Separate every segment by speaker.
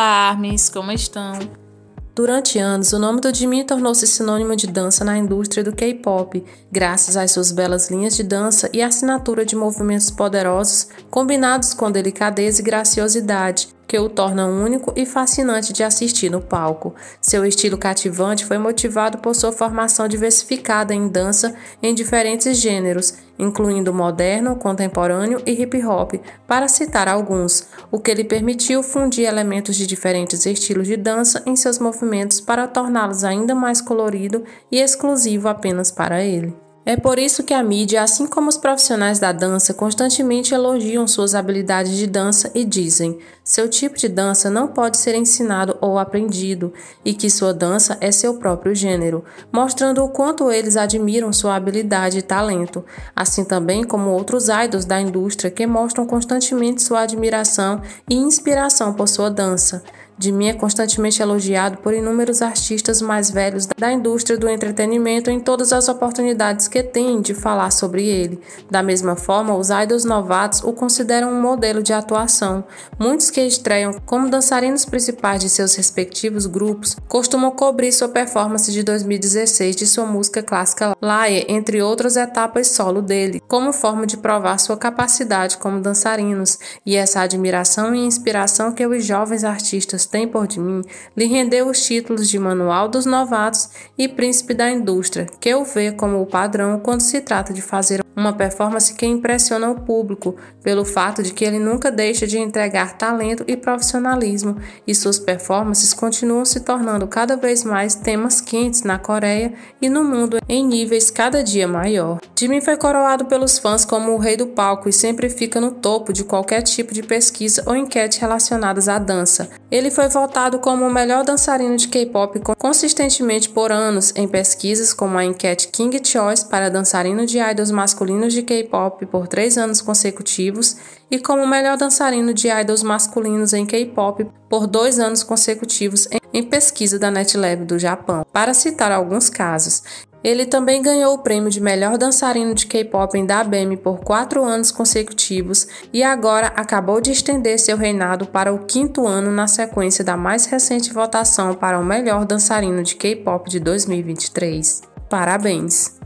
Speaker 1: Olá, Armes, como estão? Durante anos, o nome do Jimin tornou-se sinônimo de dança na indústria do K-pop, graças às suas belas linhas de dança e assinatura de movimentos poderosos combinados com delicadeza e graciosidade, que o torna único e fascinante de assistir no palco. Seu estilo cativante foi motivado por sua formação diversificada em dança em diferentes gêneros, incluindo moderno, contemporâneo e hip hop, para citar alguns, o que lhe permitiu fundir elementos de diferentes estilos de dança em seus movimentos para torná-los ainda mais colorido e exclusivo apenas para ele. É por isso que a mídia, assim como os profissionais da dança, constantemente elogiam suas habilidades de dança e dizem: seu tipo de dança não pode ser ensinado ou aprendido e que sua dança é seu próprio gênero, mostrando o quanto eles admiram sua habilidade e talento, assim também como outros idols da indústria que mostram constantemente sua admiração e inspiração por sua dança. De mim é constantemente elogiado por inúmeros artistas mais velhos da indústria do entretenimento em todas as oportunidades que têm de falar sobre ele. Da mesma forma, os idols novatos o consideram um modelo de atuação. Muitos que estreiam como dançarinos principais de seus respectivos grupos costumam cobrir sua performance de 2016 de sua música clássica Laia, entre outras etapas solo dele, como forma de provar sua capacidade como dançarinos e essa admiração e inspiração que os jovens artistas tem por de mim, lhe rendeu os títulos de Manual dos Novatos e Príncipe da Indústria, que eu vê como o padrão quando se trata de fazer uma performance que impressiona o público pelo fato de que ele nunca deixa de entregar talento e profissionalismo, e suas performances continuam se tornando cada vez mais temas quentes na Coreia e no mundo em níveis cada dia maior. Jimin foi coroado pelos fãs como o rei do palco e sempre fica no topo de qualquer tipo de pesquisa ou enquete relacionadas à dança. Ele foi votado como o melhor dançarino de K-pop consistentemente por anos em pesquisas como a enquete King Choice para dançarino de idols masculinos masculinos de K-pop por três anos consecutivos e como melhor dançarino de idols masculinos em K-pop por dois anos consecutivos em pesquisa da NetLab do Japão. Para citar alguns casos, ele também ganhou o prêmio de melhor dançarino de K-pop em DaBem por quatro anos consecutivos e agora acabou de estender seu reinado para o quinto ano na sequência da mais recente votação para o melhor dançarino de K-pop de 2023. Parabéns!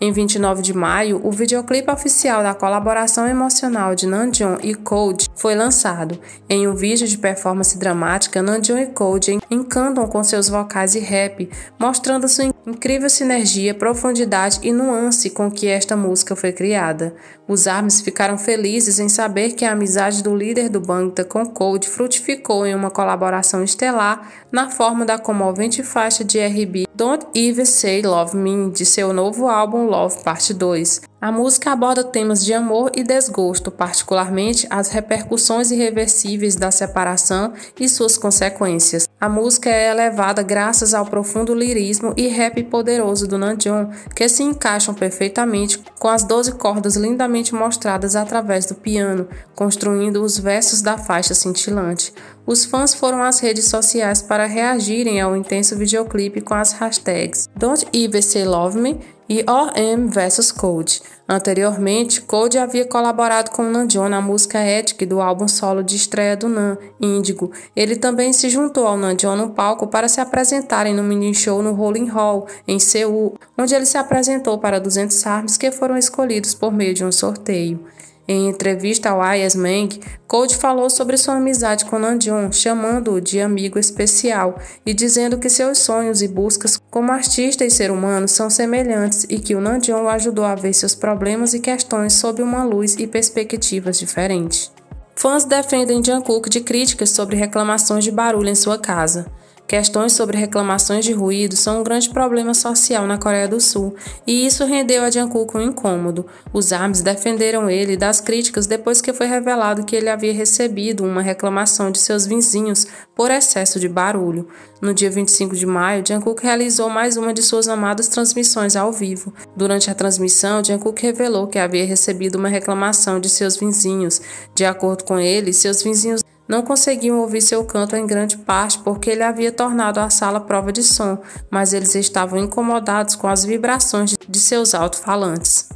Speaker 1: Em 29 de maio, o videoclipe oficial da colaboração emocional de Nandion e Cold foi lançado. Em um vídeo de performance dramática, Nandion e Cold encantam com seus vocais e rap, mostrando sua incrível sinergia, profundidade e nuance com que esta música foi criada. Os Arms ficaram felizes em saber que a amizade do líder do Bangta com Cold frutificou em uma colaboração estelar na forma da comovente faixa de RB Don't Even Say Love Me, de seu novo álbum Love Parte 2, a música aborda temas de amor e desgosto, particularmente as repercussões irreversíveis da separação e suas consequências. A música é elevada graças ao profundo lirismo e rap poderoso do Nanjon, que se encaixam perfeitamente com as 12 cordas lindamente mostradas através do piano, construindo os versos da faixa cintilante. Os fãs foram às redes sociais para reagirem ao intenso videoclipe com as hashtags Don't Even Say Love Me e OM vs Code. Anteriormente, Code havia colaborado com Nan na música Ethic do álbum solo de estreia do Nan, Índigo. Ele também se juntou ao Nan no palco para se apresentarem no mini show no Rolling Hall, em Seul, onde ele se apresentou para 200 armas que foram escolhidos por meio de um sorteio. Em entrevista ao Ayas Meng, Cold falou sobre sua amizade com Nandion, chamando-o de amigo especial e dizendo que seus sonhos e buscas como artista e ser humano são semelhantes e que o Nandion o ajudou a ver seus problemas e questões sob uma luz e perspectivas diferentes. Fãs defendem Jungkook de críticas sobre reclamações de barulho em sua casa. Questões sobre reclamações de ruído são um grande problema social na Coreia do Sul, e isso rendeu a Jungkook um incômodo. Os ARMS defenderam ele das críticas depois que foi revelado que ele havia recebido uma reclamação de seus vizinhos por excesso de barulho. No dia 25 de maio, Jungkook realizou mais uma de suas amadas transmissões ao vivo. Durante a transmissão, Jungkook revelou que havia recebido uma reclamação de seus vizinhos. De acordo com ele, seus vizinhos não conseguiam ouvir seu canto em grande parte porque ele havia tornado a sala prova de som, mas eles estavam incomodados com as vibrações de seus alto-falantes.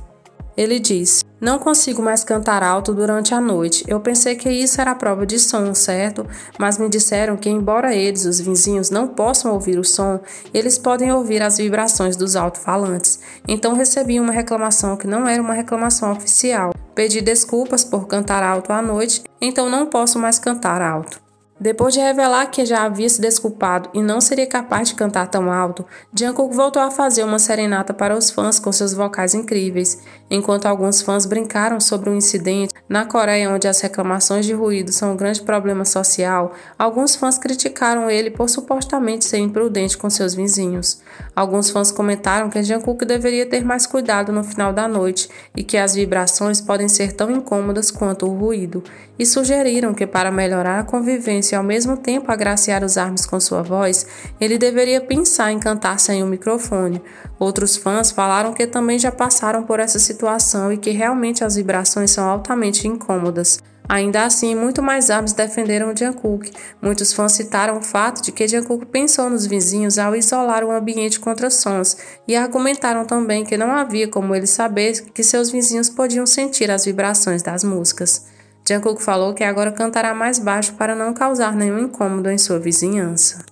Speaker 1: Ele disse: Não consigo mais cantar alto durante a noite. Eu pensei que isso era prova de som, certo? Mas me disseram que, embora eles, os vizinhos, não possam ouvir o som, eles podem ouvir as vibrações dos alto-falantes. Então recebi uma reclamação que não era uma reclamação oficial. Pedi desculpas por cantar alto à noite, então não posso mais cantar alto. Depois de revelar que já havia se desculpado e não seria capaz de cantar tão alto, Jungkook voltou a fazer uma serenata para os fãs com seus vocais incríveis, enquanto alguns fãs brincaram sobre um incidente na Coreia onde as reclamações de ruído são um grande problema social. Alguns fãs criticaram ele por supostamente ser imprudente com seus vizinhos. Alguns fãs comentaram que Jungkook deveria ter mais cuidado no final da noite e que as vibrações podem ser tão incômodas quanto o ruído, e sugeriram que para melhorar a convivência se ao mesmo tempo agraciar os armes com sua voz, ele deveria pensar em cantar sem o um microfone. Outros fãs falaram que também já passaram por essa situação e que realmente as vibrações são altamente incômodas. Ainda assim, muito mais armas defenderam Jungkook. Muitos fãs citaram o fato de que Jungkook pensou nos vizinhos ao isolar o ambiente contra sons e argumentaram também que não havia como ele saber que seus vizinhos podiam sentir as vibrações das músicas. Jungkook falou que agora cantará mais baixo para não causar nenhum incômodo em sua vizinhança.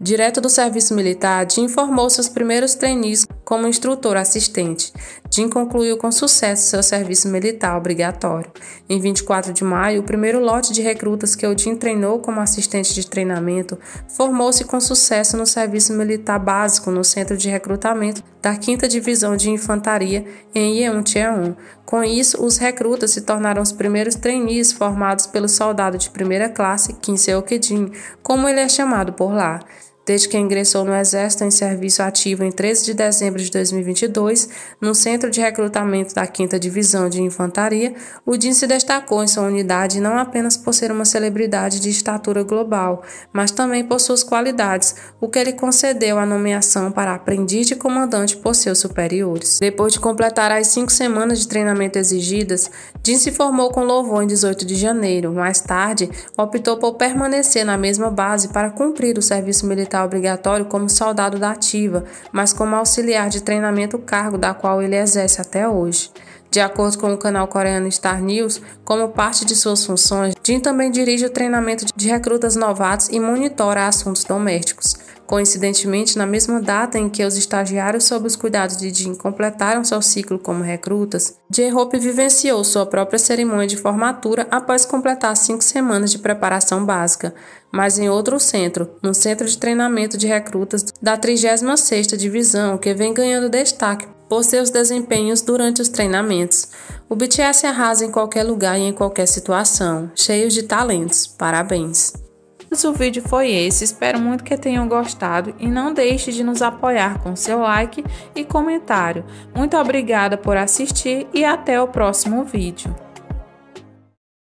Speaker 1: Direto do serviço militar, Jin informou seus primeiros trainees como instrutor assistente. Jim concluiu com sucesso seu serviço militar obrigatório. Em 24 de maio, o primeiro lote de recrutas que o Jin treinou como assistente de treinamento formou-se com sucesso no serviço militar básico no centro de recrutamento da 5 Divisão de Infantaria em Yeoncheon. Com isso, os recrutas se tornaram os primeiros trainees formados pelo soldado de primeira classe Kim seo como ele é chamado por lá desde que ingressou no Exército em serviço ativo em 13 de dezembro de 2022, no Centro de Recrutamento da 5 Divisão de Infantaria, Jin se destacou em sua unidade não apenas por ser uma celebridade de estatura global, mas também por suas qualidades, o que lhe concedeu a nomeação para aprendiz de comandante por seus superiores. Depois de completar as cinco semanas de treinamento exigidas, Jin se formou com louvor em 18 de janeiro. Mais tarde, optou por permanecer na mesma base para cumprir o serviço militar militar obrigatório como soldado da ativa, mas como auxiliar de treinamento cargo da qual ele exerce até hoje. De acordo com o canal coreano Star News, como parte de suas funções, Jin também dirige o treinamento de recrutas novatos e monitora assuntos domésticos. Coincidentemente, na mesma data em que os estagiários sob os cuidados de Jim completaram seu ciclo como recrutas, J. Hope vivenciou sua própria cerimônia de formatura após completar cinco semanas de preparação básica, mas em outro centro, no Centro de Treinamento de Recrutas da 36ª Divisão, que vem ganhando destaque por seus desempenhos durante os treinamentos. O BTS arrasa em qualquer lugar e em qualquer situação, cheios de talentos. Parabéns! Mas o vídeo foi esse, espero muito que tenham gostado e não deixe de nos apoiar com seu like e comentário. Muito obrigada por assistir e até o próximo vídeo.